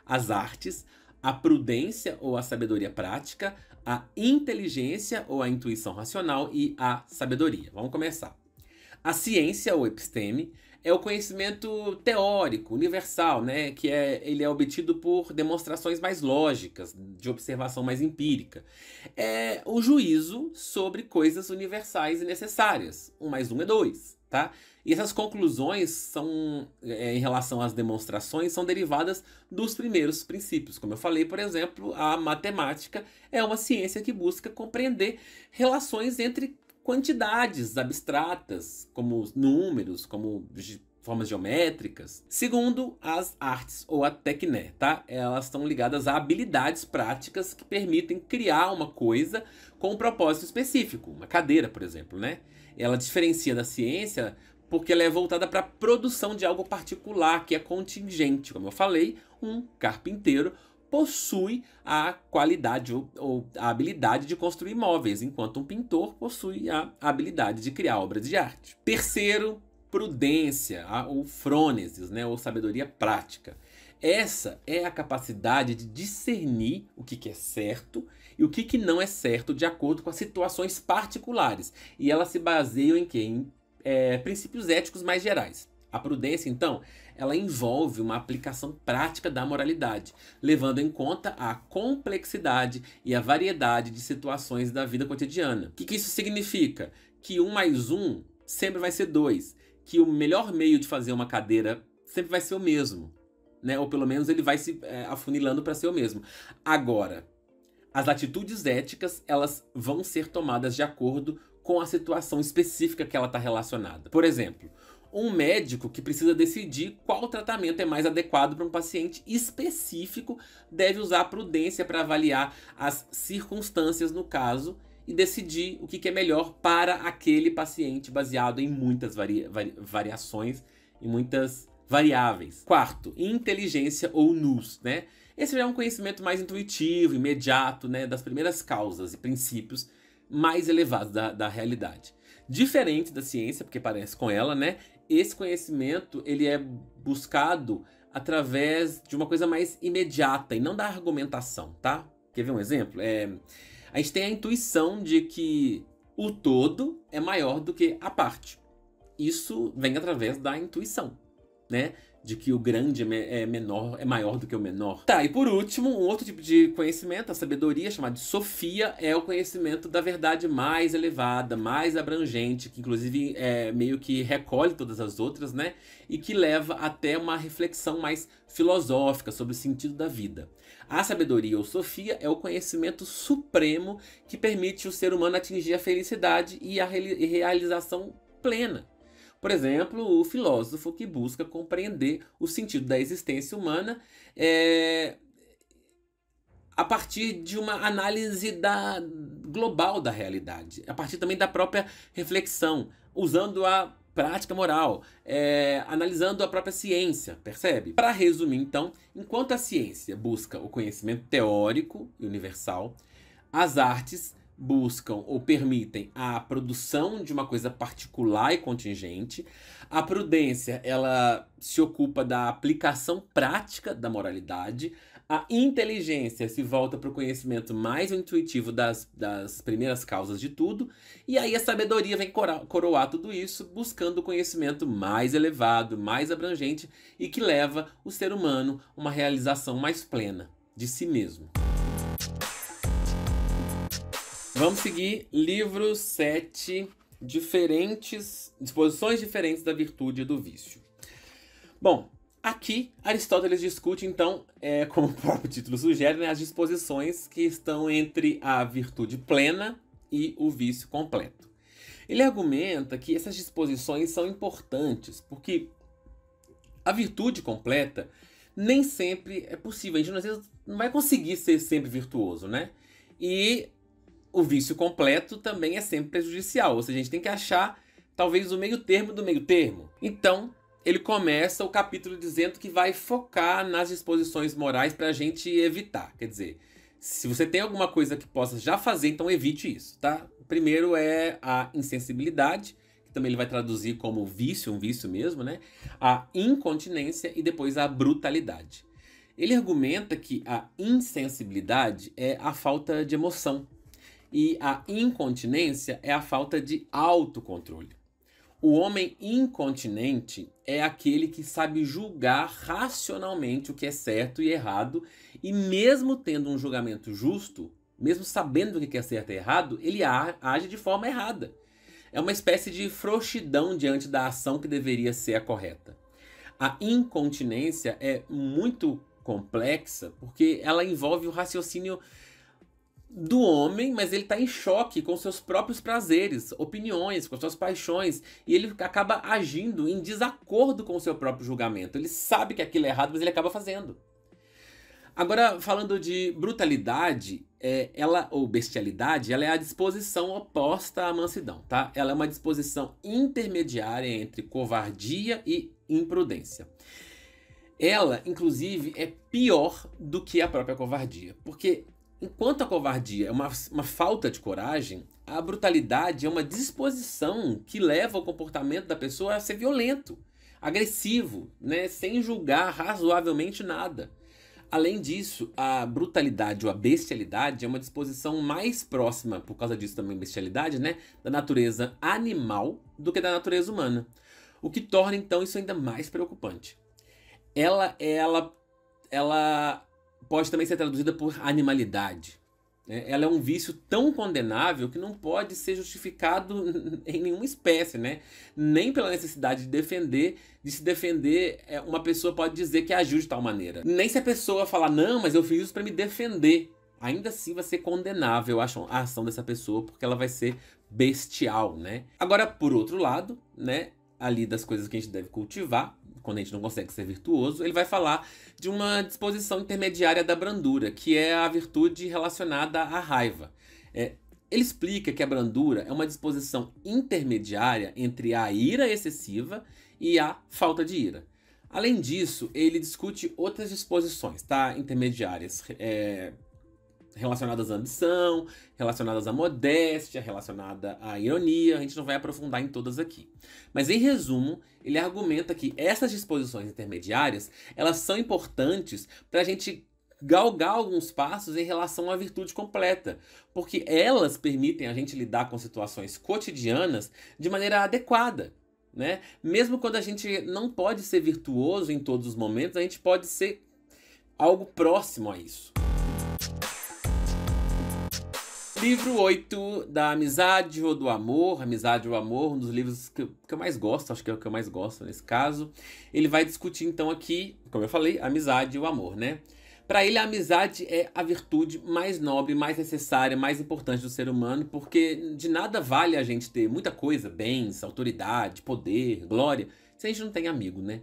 as artes, a prudência ou a sabedoria prática, a inteligência ou a intuição racional e a sabedoria. Vamos começar. A ciência ou episteme é o conhecimento teórico, universal, né, que é, ele é obtido por demonstrações mais lógicas, de observação mais empírica. É o juízo sobre coisas universais e necessárias. Um mais um é dois, tá? E essas conclusões são, é, em relação às demonstrações, são derivadas dos primeiros princípios. Como eu falei, por exemplo, a matemática é uma ciência que busca compreender relações entre quantidades abstratas, como números, como formas geométricas. Segundo, as artes ou a tecné, tá? Elas estão ligadas a habilidades práticas que permitem criar uma coisa com um propósito específico, uma cadeira, por exemplo, né? Ela diferencia da ciência porque ela é voltada para a produção de algo particular, que é contingente. Como eu falei, um carpinteiro possui a qualidade ou, ou a habilidade de construir móveis, enquanto um pintor possui a habilidade de criar obras de arte. Terceiro, prudência, ou frônesis, né, ou sabedoria prática. Essa é a capacidade de discernir o que, que é certo e o que, que não é certo de acordo com as situações particulares. E ela se baseia em quê? é, princípios éticos mais gerais. A prudência, então, ela envolve uma aplicação prática da moralidade, levando em conta a complexidade e a variedade de situações da vida cotidiana. O que, que isso significa? Que um mais um sempre vai ser dois, que o melhor meio de fazer uma cadeira sempre vai ser o mesmo, né? Ou pelo menos ele vai se é, afunilando para ser o mesmo. Agora, as atitudes éticas elas vão ser tomadas de acordo com a situação específica que ela está relacionada. Por exemplo, um médico que precisa decidir qual tratamento é mais adequado para um paciente específico deve usar prudência para avaliar as circunstâncias no caso e decidir o que, é melhor para aquele paciente, baseado em muitas vari variações e muitas variáveis. Quarto, inteligência ou NUS, né? Esse já é um conhecimento mais intuitivo, imediato, né, das primeiras causas e princípios mais elevados da, da realidade. Diferente da ciência, porque parece com ela, né? Esse conhecimento ele é buscado através de uma coisa mais imediata e não da argumentação, tá? Quer ver um exemplo? É, a gente tem a intuição de que o todo é maior do que a parte. Isso vem através da intuição, né? de que o grande é, é menor, é maior do que o menor. Tá, e por último, um outro tipo de conhecimento, a sabedoria, chamada de Sofia, é o conhecimento da verdade mais elevada, mais abrangente, que inclusive é meio que recolhe todas as outras, né? E que leva até uma reflexão mais filosófica sobre o sentido da vida. A sabedoria ou Sofia é o conhecimento supremo que permite o ser humano atingir a felicidade e a realização plena. Por exemplo, o filósofo que busca compreender o sentido da existência humana é, a partir de uma análise da, global da realidade, a partir também da própria reflexão, usando a prática moral, é, analisando a própria ciência, percebe? Para resumir, então, enquanto a ciência busca o conhecimento teórico e universal, as artes buscam ou permitem a produção de uma coisa particular e contingente. A prudência, ela se ocupa da aplicação prática da moralidade. A inteligência se volta para o conhecimento mais intuitivo das, das primeiras causas de tudo. E aí a sabedoria vem coroar tudo isso, buscando o conhecimento mais elevado, mais abrangente e que leva o ser humano a uma realização mais plena de si mesmo. Vamos seguir livro 7, diferentes disposições diferentes da virtude e do vício. Bom, aqui Aristóteles discute então, é, como o próprio título sugere, né, as disposições que estão entre a virtude plena e o vício completo. Ele argumenta que essas disposições são importantes porque a virtude completa nem sempre é possível. A gente às vezes não vai conseguir ser sempre virtuoso, né? E o vício completo também é sempre prejudicial. Ou seja, a gente tem que achar talvez o meio termo do meio termo. Então, ele começa o capítulo dizendo que vai focar nas disposições morais para a gente evitar. Quer dizer, se você tem alguma coisa que possa já fazer, então evite isso, tá? O primeiro é a insensibilidade, que também ele vai traduzir como vício, um vício mesmo, né? A incontinência e depois a brutalidade. Ele argumenta que a insensibilidade é a falta de emoção. E a incontinência é a falta de autocontrole. O homem incontinente é aquele que sabe julgar racionalmente o que é certo e errado, e mesmo tendo um julgamento justo, mesmo sabendo o que é certo e errado, ele age de forma errada. É uma espécie de frouxidão diante da ação que deveria ser a correta. A incontinência é muito complexa porque ela envolve o raciocínio do homem, mas ele está em choque com seus próprios prazeres, opiniões, com suas paixões, e ele acaba agindo em desacordo com o seu próprio julgamento. Ele sabe que aquilo é errado, mas ele acaba fazendo. Agora, falando de brutalidade, é, ela ou bestialidade, ela é a disposição oposta à mansidão, tá? Ela é uma disposição intermediária entre covardia e imprudência. Ela, inclusive, é pior do que a própria covardia, porque Enquanto a covardia é uma, uma falta de coragem, a brutalidade é uma disposição que leva o comportamento da pessoa a ser violento, agressivo, né, sem julgar razoavelmente nada. Além disso, a brutalidade ou a bestialidade é uma disposição mais próxima, por causa disso também bestialidade, né, da natureza animal do que da natureza humana. O que torna então isso ainda mais preocupante. Ela ela ela pode também ser traduzida por animalidade. Né? Ela é um vício tão condenável que não pode ser justificado em nenhuma espécie, né? Nem pela necessidade de defender, de se defender, é, uma pessoa pode dizer que agiu de tal maneira. Nem se a pessoa falar, não, mas eu fiz isso para me defender. Ainda assim vai ser condenável a ação dessa pessoa, porque ela vai ser bestial, né? Agora, por outro lado, né? Ali das coisas que a gente deve cultivar, quando a gente não consegue ser virtuoso, ele vai falar de uma disposição intermediária da brandura, que é a virtude relacionada à raiva. É, ele explica que a brandura é uma disposição intermediária entre a ira excessiva e a falta de ira. Além disso, ele discute outras disposições tá? intermediárias. É, relacionadas à ambição, relacionadas à modéstia, relacionada à ironia. A gente não vai aprofundar em todas aqui. Mas em resumo, ele argumenta que essas disposições intermediárias, elas são importantes para a gente galgar alguns passos em relação à virtude completa, porque elas permitem a gente lidar com situações cotidianas de maneira adequada. Né? Mesmo quando a gente não pode ser virtuoso em todos os momentos, a gente pode ser algo próximo a isso. Livro 8 da Amizade ou do Amor, Amizade ou Amor, um dos livros que eu, que eu mais gosto, acho que é o que eu mais gosto nesse caso. Ele vai discutir então aqui, como eu falei, amizade e o amor, né? Para ele, a amizade é a virtude mais nobre, mais necessária, mais importante do ser humano, porque de nada vale a gente ter muita coisa, bens, autoridade, poder, glória, se a gente não tem amigo, né?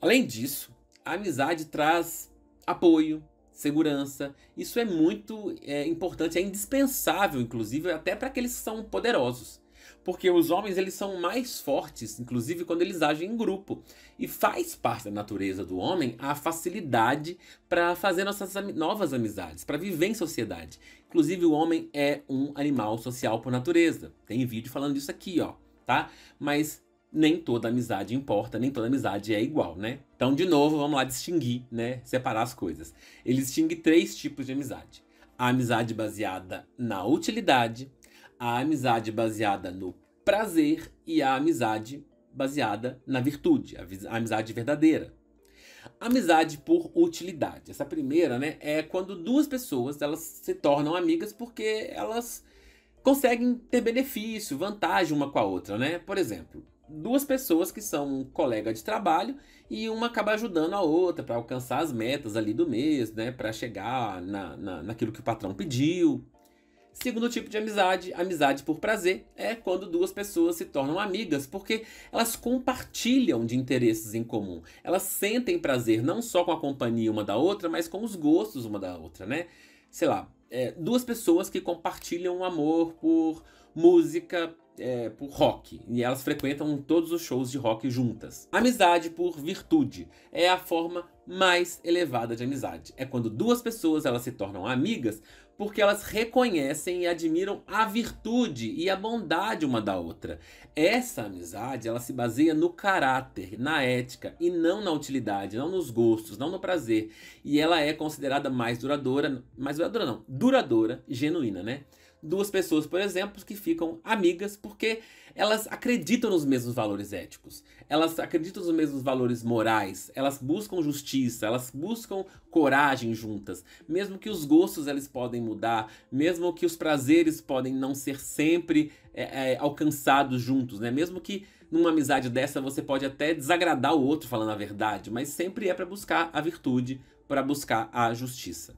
Além disso, a amizade traz apoio, segurança. Isso é muito é, importante, é indispensável, inclusive, até para aqueles que são poderosos. Porque os homens eles são mais fortes, inclusive quando eles agem em grupo. E faz parte da natureza do homem a facilidade para fazer nossas am novas amizades, para viver em sociedade. Inclusive o homem é um animal social por natureza. Tem vídeo falando disso aqui, ó, tá? Mas nem toda amizade importa, nem toda amizade é igual, né? Então, de novo, vamos lá distinguir, né? Separar as coisas. Ele distingue três tipos de amizade: a amizade baseada na utilidade, a amizade baseada no prazer e a amizade baseada na virtude, a amizade verdadeira. Amizade por utilidade. Essa primeira, né, é quando duas pessoas elas se tornam amigas porque elas conseguem ter benefício, vantagem uma com a outra, né? Por exemplo, duas pessoas que são um colega de trabalho e uma acaba ajudando a outra para alcançar as metas ali do mês, né? Para chegar na, na, naquilo que o patrão pediu. Segundo tipo de amizade, amizade por prazer, é quando duas pessoas se tornam amigas, porque elas compartilham de interesses em comum. Elas sentem prazer não só com a companhia uma da outra, mas com os gostos uma da outra, né? Sei lá, é, duas pessoas que compartilham um amor por música, é, por rock, e elas frequentam todos os shows de rock juntas. Amizade por virtude é a forma mais elevada de amizade. É quando duas pessoas elas se tornam amigas porque elas reconhecem e admiram a virtude e a bondade uma da outra. Essa amizade, ela se baseia no caráter, na ética e não na utilidade, não nos gostos, não no prazer, e ela é considerada mais duradoura, mais duradoura não, duradoura, genuína, né? duas pessoas, por exemplo, que ficam amigas porque elas acreditam nos mesmos valores éticos, elas acreditam nos mesmos valores morais, elas buscam justiça, elas buscam coragem juntas, mesmo que os gostos eles podem mudar, mesmo que os prazeres podem não ser sempre é, é, alcançados juntos, né? Mesmo que numa amizade dessa você pode até desagradar o outro falando a verdade, mas sempre é para buscar a virtude, para buscar a justiça.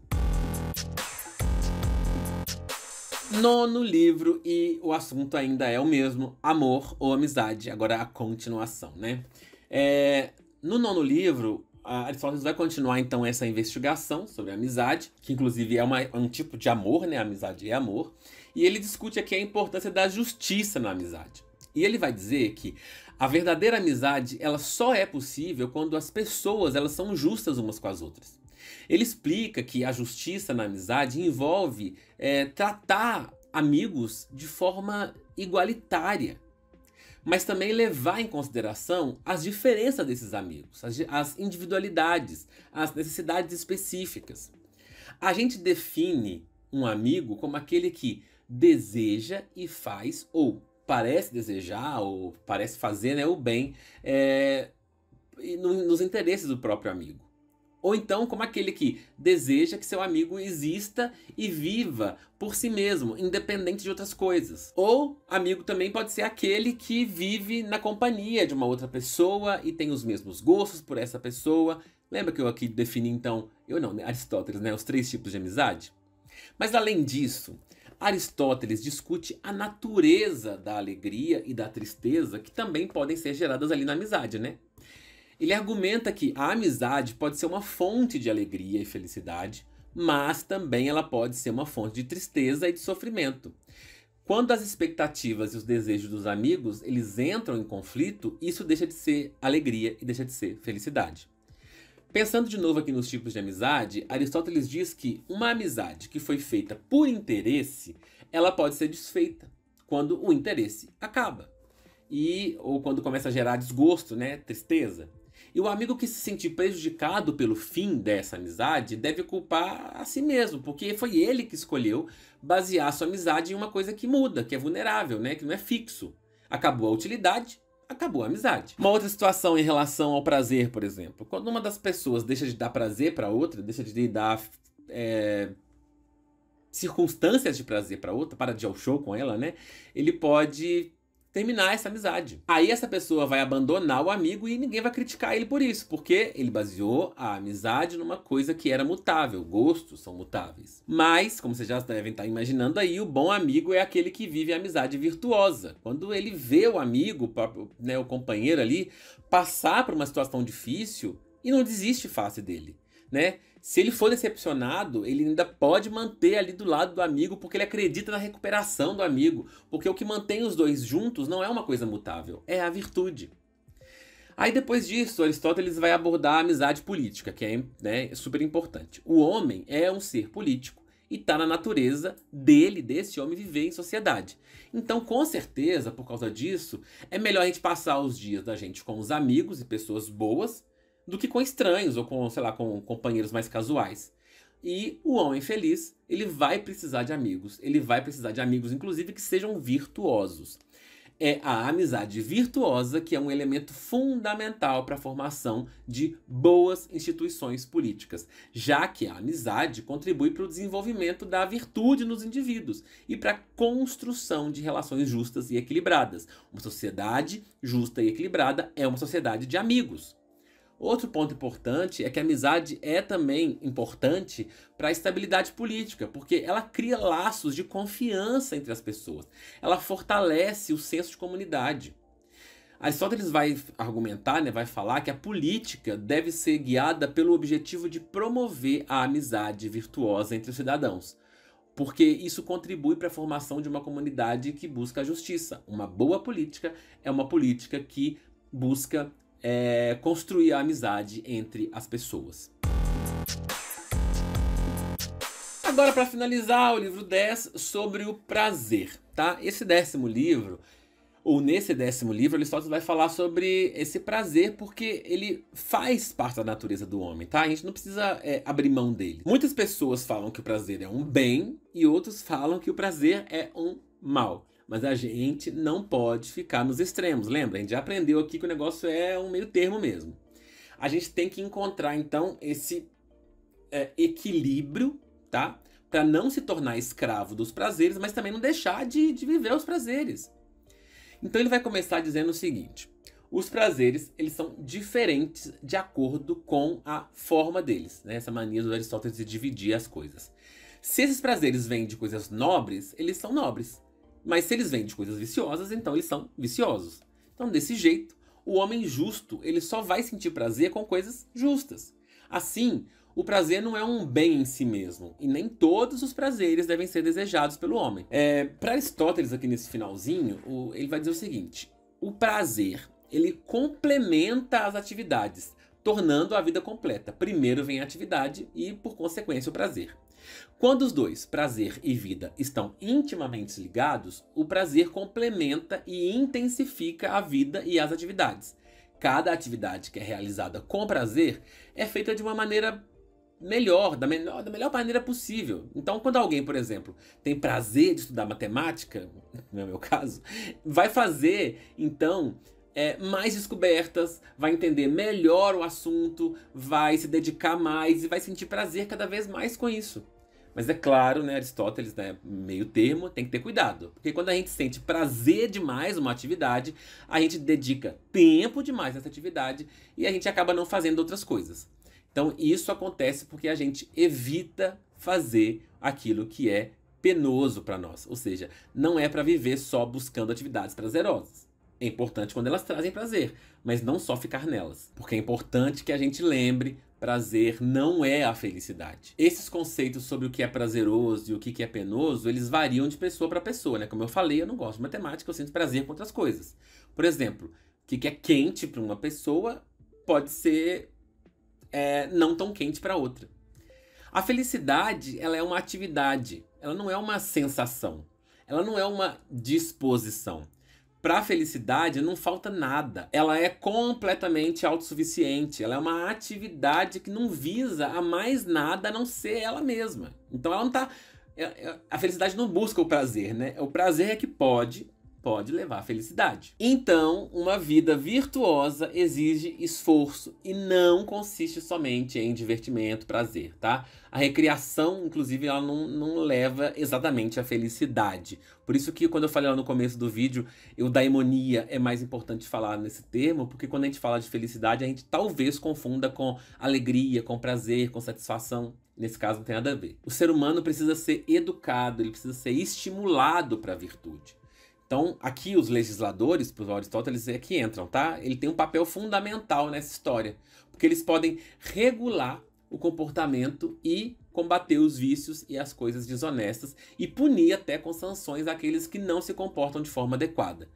Nono livro e o assunto ainda é o mesmo: amor ou amizade. Agora a continuação, né? É, no nono livro, Aristóteles vai continuar então essa investigação sobre a amizade, que inclusive é, uma, é um tipo de amor, né? A amizade é amor. E ele discute aqui a importância da justiça na amizade. E ele vai dizer que a verdadeira amizade ela só é possível quando as pessoas elas são justas umas com as outras. Ele explica que a justiça na amizade envolve é, tratar amigos de forma igualitária, mas também levar em consideração as diferenças desses amigos, as, as individualidades, as necessidades específicas. A gente define um amigo como aquele que deseja e faz ou parece desejar ou parece fazer né, o bem é, nos interesses do próprio amigo ou então como aquele que deseja que seu amigo exista e viva por si mesmo, independente de outras coisas. Ou amigo também pode ser aquele que vive na companhia de uma outra pessoa e tem os mesmos gostos por essa pessoa. Lembra que eu aqui defini então, eu não, né? Aristóteles, né, os três tipos de amizade? Mas além disso, Aristóteles discute a natureza da alegria e da tristeza que também podem ser geradas ali na amizade, né? Ele argumenta que a amizade pode ser uma fonte de alegria e felicidade, mas também ela pode ser uma fonte de tristeza e de sofrimento. Quando as expectativas e os desejos dos amigos eles entram em conflito, isso deixa de ser alegria e deixa de ser felicidade. Pensando de novo aqui nos tipos de amizade, Aristóteles diz que uma amizade que foi feita por interesse, ela pode ser desfeita quando o interesse acaba. E ou quando começa a gerar desgosto, né, tristeza. E o amigo que se sente prejudicado pelo fim dessa amizade deve culpar a si mesmo, porque foi ele que escolheu basear sua amizade em uma coisa que muda, que é vulnerável, né? que não é fixo. Acabou a utilidade, acabou a amizade. Uma outra situação em relação ao prazer, por exemplo. Quando uma das pessoas deixa de dar prazer para outra, deixa de dar é, circunstâncias de prazer para outra, para de ir ao show com ela, né? Ele pode terminar essa amizade. Aí essa pessoa vai abandonar o amigo e ninguém vai criticar ele por isso, porque ele baseou a amizade numa coisa que era mutável. Gostos são mutáveis. Mas, como vocês já devem estar imaginando aí, o bom amigo é aquele que vive a amizade virtuosa. Quando ele vê o amigo, o, próprio, né, o companheiro ali, passar por uma situação difícil e não desiste fácil dele, né? se ele for decepcionado, ele ainda pode manter ali do lado do amigo, porque ele acredita na recuperação do amigo. Porque o que mantém os dois juntos não é uma coisa mutável, é a virtude. Aí depois disso, Aristóteles vai abordar a amizade política, que é né, super importante. O homem é um ser político e está na natureza dele, desse homem, viver em sociedade. Então, com certeza, por causa disso, é melhor a gente passar os dias da gente com os amigos e pessoas boas do que com estranhos ou com, sei lá, com companheiros mais casuais. E o homem feliz, ele vai precisar de amigos. Ele vai precisar de amigos, inclusive, que sejam virtuosos. É a amizade virtuosa que é um elemento fundamental para a formação de boas instituições políticas, já que a amizade contribui para o desenvolvimento da virtude nos indivíduos e para a construção de relações justas e equilibradas. Uma sociedade justa e equilibrada é uma sociedade de amigos. Outro ponto importante é que a amizade é também importante para a estabilidade política, porque ela cria laços de confiança entre as pessoas, ela fortalece o senso de comunidade. Aristóteles vai argumentar, né, vai falar que a política deve ser guiada pelo objetivo de promover a amizade virtuosa entre os cidadãos, porque isso contribui para a formação de uma comunidade que busca a justiça. Uma boa política é uma política que busca é, construir a amizade entre as pessoas. Agora, para finalizar, o livro 10 sobre o prazer, tá? Esse décimo livro, ou nesse décimo livro, só vai falar sobre esse prazer porque ele faz parte da natureza do homem, tá? A gente não precisa é, abrir mão dele. Muitas pessoas falam que o prazer é um bem e outros falam que o prazer é um mal mas a gente não pode ficar nos extremos, lembra? A gente já aprendeu aqui que o negócio é um meio termo mesmo. A gente tem que encontrar, então, esse é, equilíbrio, tá? Para não se tornar escravo dos prazeres, mas também não deixar de, de viver os prazeres. Então ele vai começar dizendo o seguinte: os prazeres eles são diferentes de acordo com a forma deles, né? Essa mania do Aristóteles de dividir as coisas. Se esses prazeres vêm de coisas nobres, eles são nobres. Mas se eles vendem coisas viciosas, então eles são viciosos. Então, desse jeito, o homem justo ele só vai sentir prazer com coisas justas. Assim, o prazer não é um bem em si mesmo, e nem todos os prazeres devem ser desejados pelo homem. É, Para Aristóteles, aqui nesse finalzinho, o, ele vai dizer o seguinte: o prazer ele complementa as atividades, tornando a vida completa. Primeiro vem a atividade e, por consequência, o prazer. Quando os dois, prazer e vida, estão intimamente ligados, o prazer complementa e intensifica a vida e as atividades. Cada atividade que é realizada com prazer é feita de uma maneira melhor, da melhor, da melhor maneira possível. Então, quando alguém, por exemplo, tem prazer de estudar matemática, no é meu caso, vai fazer, então, é, mais descobertas, vai entender melhor o assunto, vai se dedicar mais e vai sentir prazer cada vez mais com isso. Mas é claro, né, Aristóteles, né, meio termo, tem que ter cuidado. Porque quando a gente sente prazer demais uma atividade, a gente dedica tempo demais nessa atividade e a gente acaba não fazendo outras coisas. Então isso acontece porque a gente evita fazer aquilo que é penoso para nós, ou seja, não é para viver só buscando atividades prazerosas. É importante quando elas trazem prazer, mas não só ficar nelas, porque é importante que a gente lembre prazer não é a felicidade. Esses conceitos sobre o que é prazeroso e o que é penoso, eles variam de pessoa para pessoa, né? Como eu falei, eu não gosto de matemática, eu sinto prazer com outras coisas. Por exemplo, o que é quente para uma pessoa pode ser é, não tão quente para outra. A felicidade, ela é uma atividade, ela não é uma sensação, ela não é uma disposição. Pra felicidade não falta nada. Ela é completamente autossuficiente. Ela é uma atividade que não visa a mais nada a não ser ela mesma. Então ela não tá. É, é, a felicidade não busca o prazer, né? O prazer é que pode, pode levar à felicidade. Então, uma vida virtuosa exige esforço e não consiste somente em divertimento, prazer, tá? A recriação, inclusive, ela não, não leva exatamente à felicidade. Por isso que quando eu falei lá no começo do vídeo, eu daimonia é mais importante falar nesse termo, porque quando a gente fala de felicidade, a gente talvez confunda com alegria, com prazer, com satisfação. Nesse caso, não tem nada a ver. O ser humano precisa ser educado, ele precisa ser estimulado para a virtude. Então, aqui os legisladores, para Aristóteles, é que entram, tá? Ele tem um papel fundamental nessa história, porque eles podem regular o comportamento e combater os vícios e as coisas desonestas e punir até com sanções aqueles que não se comportam de forma adequada.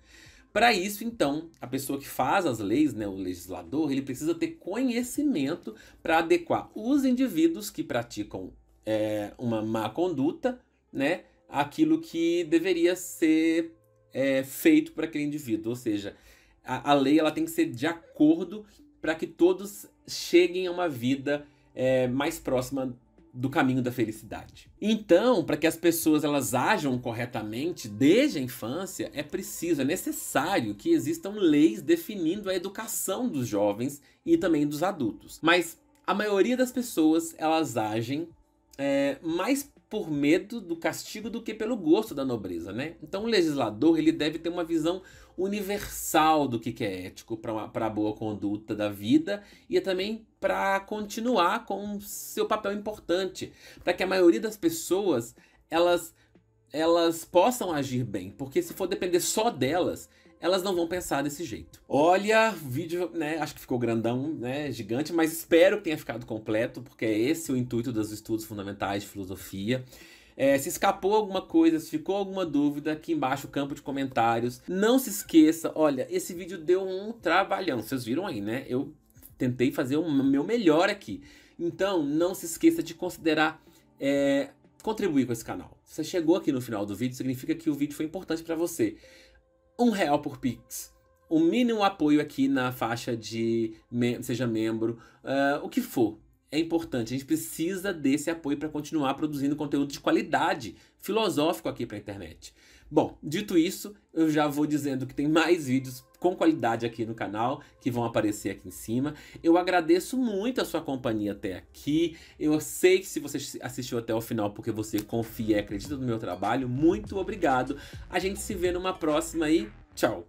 Para isso, então, a pessoa que faz as leis, né, o legislador, ele precisa ter conhecimento para adequar os indivíduos que praticam é, uma má conduta, né, aquilo que deveria ser é, feito para aquele indivíduo. Ou seja, a, a, lei ela tem que ser de acordo para que todos cheguem a uma vida é, mais próxima do caminho da felicidade. Então, para que as pessoas elas ajam corretamente desde a infância, é preciso, é necessário que existam leis definindo a educação dos jovens e também dos adultos. Mas a maioria das pessoas elas agem é, mais por medo do castigo do que pelo gosto da nobreza, né? Então o legislador ele deve ter uma visão universal do que, que é ético para a boa conduta da vida e é também para continuar com seu papel importante, para que a maioria das pessoas elas elas possam agir bem, porque se for depender só delas, elas não vão pensar desse jeito. Olha, o vídeo, né, acho que ficou grandão, né, gigante, mas espero que tenha ficado completo, porque é esse o intuito dos estudos fundamentais de filosofia. É, se escapou alguma coisa, se ficou alguma dúvida, aqui embaixo o campo de comentários. Não se esqueça, olha, esse vídeo deu um trabalhão, vocês viram aí, né? Eu tentei fazer o meu melhor aqui. Então, não se esqueça de considerar é, contribuir com esse canal. Se você chegou aqui no final do vídeo, significa que o vídeo foi importante para você um real por Pix. Um mínimo apoio aqui na faixa de mem seja membro, uh, o que for. É importante, a gente precisa desse apoio para continuar produzindo conteúdo de qualidade filosófico aqui para a internet. Bom, dito isso, eu já vou dizendo que tem mais vídeos com qualidade aqui no canal, que vão aparecer aqui em cima. Eu agradeço muito a sua companhia até aqui. Eu sei que se você assistiu até o final porque você confia e acredita no meu trabalho, muito obrigado. A gente se vê numa próxima e tchau!